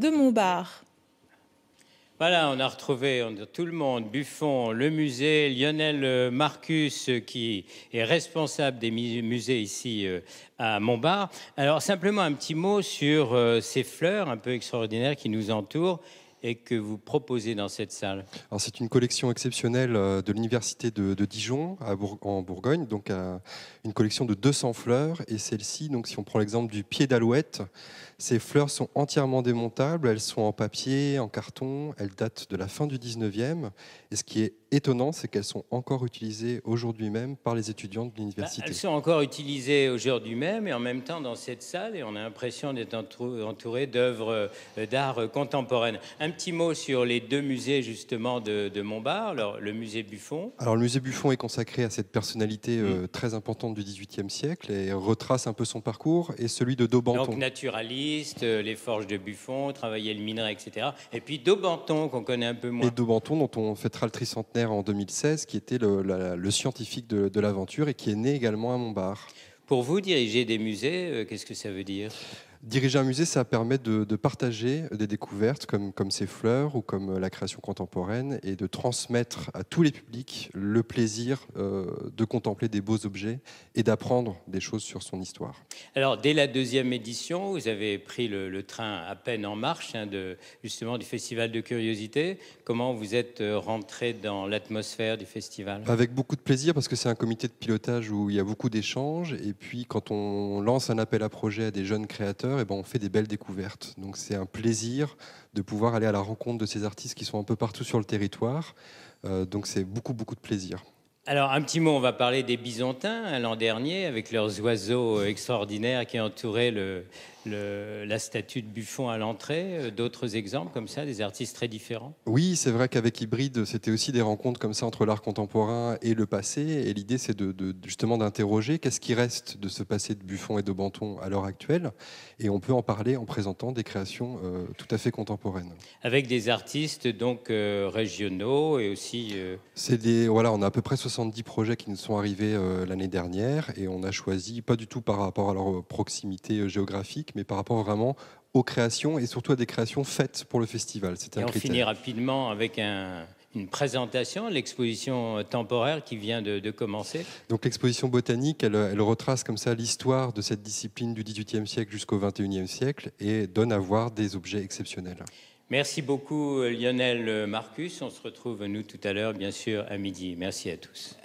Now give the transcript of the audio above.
de Montbard. Voilà, on a retrouvé tout le monde, Buffon, le musée, Lionel euh, Marcus euh, qui est responsable des musées ici euh, à Montbard. Alors simplement un petit mot sur ces fleurs un peu extraordinaires qui nous entourent et que vous proposez dans cette salle Alors c'est une collection exceptionnelle euh, de l'université de, Dijon à en Bourgogne, donc euh, une collection de 200 fleurs et celle-ci, donc si on prend l'exemple du pied d'alouette, ces fleurs sont entièrement démontables, elles sont en papier, en carton, elles datent de la fin du 19e et ce qui est étonnant, c'est qu'elles sont encore utilisées aujourd'hui même par les étudiants de l'université. Bah, elles sont encore utilisées aujourd'hui même et en même temps dans cette salle, et on a l'impression d'être entouré d'œuvres euh, d'art contemporaines. Un petit mot sur les deux musées justement de, Montbard, le musée Buffon. Alors le musée Buffon est consacré à cette personnalité euh, mm. très importante du XVIIIe siècle et retrace un peu son parcours, et celui de Daubenton. Donc naturaliste, euh, les forges de Buffon, travailler le minerai, etc. Et puis Daubenton qu'on connaît un peu moins. Et Daubenton dont on fêtera le tricentenaire en 2016, qui était le, scientifique de, l'aventure et qui est né également à Montbard. Pour vous, diriger des musées, euh, qu'est-ce que ça veut dire Diriger un musée, ça permet de, partager des découvertes comme, comme, ces fleurs ou comme euh, la création contemporaine et de transmettre à tous les publics le plaisir euh, de contempler des beaux objets et d'apprendre des choses sur son histoire. Alors, dès la deuxième édition, vous avez pris le, train à peine en marche hein, de, justement du Festival de Curiosité. Comment vous êtes euh, rentré dans l'atmosphère du festival Avec beaucoup de plaisir parce que c'est un comité de pilotage où il y a beaucoup d'échanges et puis quand on lance un appel à projet à des jeunes créateurs, et eh ben, on fait des belles découvertes. Donc c'est un plaisir de pouvoir aller à la rencontre de ces artistes qui sont un peu partout sur le territoire. Euh, donc c'est beaucoup, beaucoup de plaisir. Alors, un petit mot, on va parler des Byzantins hein, l'an dernier, avec leurs oiseaux euh, extraordinaires qui entouraient le, la statue de Buffon à l'entrée, euh, d'autres exemples comme ça, des artistes très différents Oui, c'est vrai qu'avec Hybride, c'était aussi des rencontres comme ça entre l'art contemporain et le passé. Et l'idée, c'est de, justement d'interroger qu'est-ce qui reste de ce passé de Buffon et de Banton à l'heure actuelle. Et on peut en parler en présentant des créations euh, tout à fait contemporaines. Avec des artistes donc euh, régionaux et aussi. des voilà, on a à peu près 70 projets qui nous sont arrivés l'année dernière et on a choisi pas du tout par rapport à leur proximité géographique mais par rapport vraiment aux créations et surtout à des créations faites pour le festival. et on finit rapidement avec une présentation, l'exposition temporaire qui vient de, commencer. Donc l'exposition botanique, elle, elle, retrace comme ça l'histoire de cette discipline du XVIIIe siècle jusqu'au XXIe siècle et donne à voir des objets exceptionnels. Merci beaucoup Lionel Marcus. On se retrouve nous tout à l'heure, bien sûr, à midi. Merci à tous.